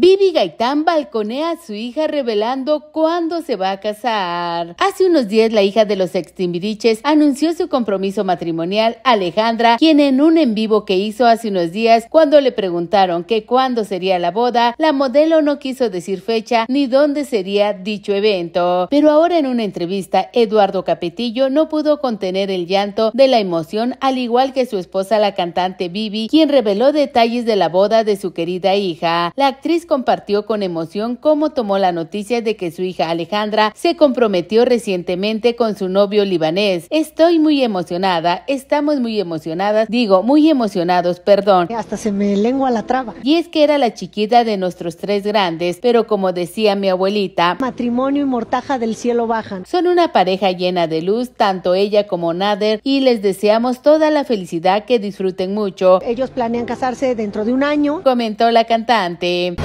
Vivi Gaitán balconea a su hija revelando cuándo se va a casar. Hace unos días la hija de los extimbiriches anunció su compromiso matrimonial, Alejandra, quien en un en vivo que hizo hace unos días, cuando le preguntaron que cuándo sería la boda, la modelo no quiso decir fecha ni dónde sería dicho evento. Pero ahora en una entrevista, Eduardo Capetillo no pudo contener el llanto de la emoción, al igual que su esposa la cantante Vivi, quien reveló detalles de la boda de su querida hija. La actriz compartió con emoción cómo tomó la noticia de que su hija Alejandra se comprometió recientemente con su novio libanés. Estoy muy emocionada, estamos muy emocionadas, digo, muy emocionados, perdón. Hasta se me lengua la traba. Y es que era la chiquita de nuestros tres grandes, pero como decía mi abuelita, matrimonio y mortaja del cielo bajan. Son una pareja llena de luz, tanto ella como Nader, y les deseamos toda la felicidad que disfruten mucho. Ellos planean casarse dentro de un año, comentó la cantante.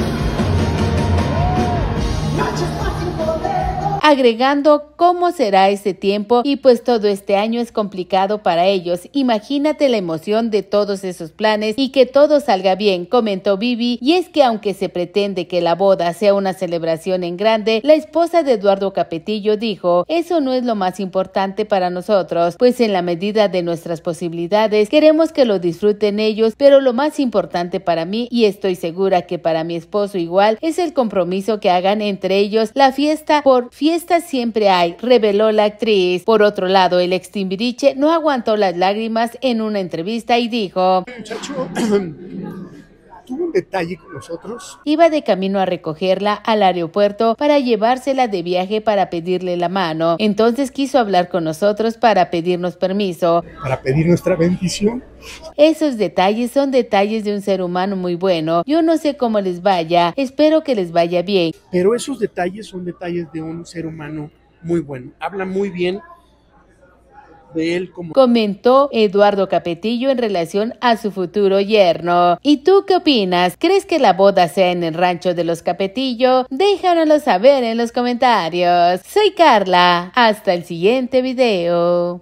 not just one. agregando cómo será ese tiempo y pues todo este año es complicado para ellos. Imagínate la emoción de todos esos planes y que todo salga bien, comentó Vivi, y es que aunque se pretende que la boda sea una celebración en grande, la esposa de Eduardo Capetillo dijo, eso no es lo más importante para nosotros, pues en la medida de nuestras posibilidades queremos que lo disfruten ellos, pero lo más importante para mí, y estoy segura que para mi esposo igual, es el compromiso que hagan entre ellos la fiesta por fiesta siempre hay, reveló la actriz. Por otro lado, el ex Timbiriche no aguantó las lágrimas en una entrevista y dijo... detalle con nosotros. Iba de camino a recogerla al aeropuerto para llevársela de viaje para pedirle la mano. Entonces quiso hablar con nosotros para pedirnos permiso. Para pedir nuestra bendición. Esos detalles son detalles de un ser humano muy bueno. Yo no sé cómo les vaya, espero que les vaya bien. Pero esos detalles son detalles de un ser humano muy bueno. Habla muy bien Comentó Eduardo Capetillo en relación a su futuro yerno. ¿Y tú qué opinas? ¿Crees que la boda sea en el rancho de los Capetillo? Déjanoslo saber en los comentarios. Soy Carla. Hasta el siguiente video.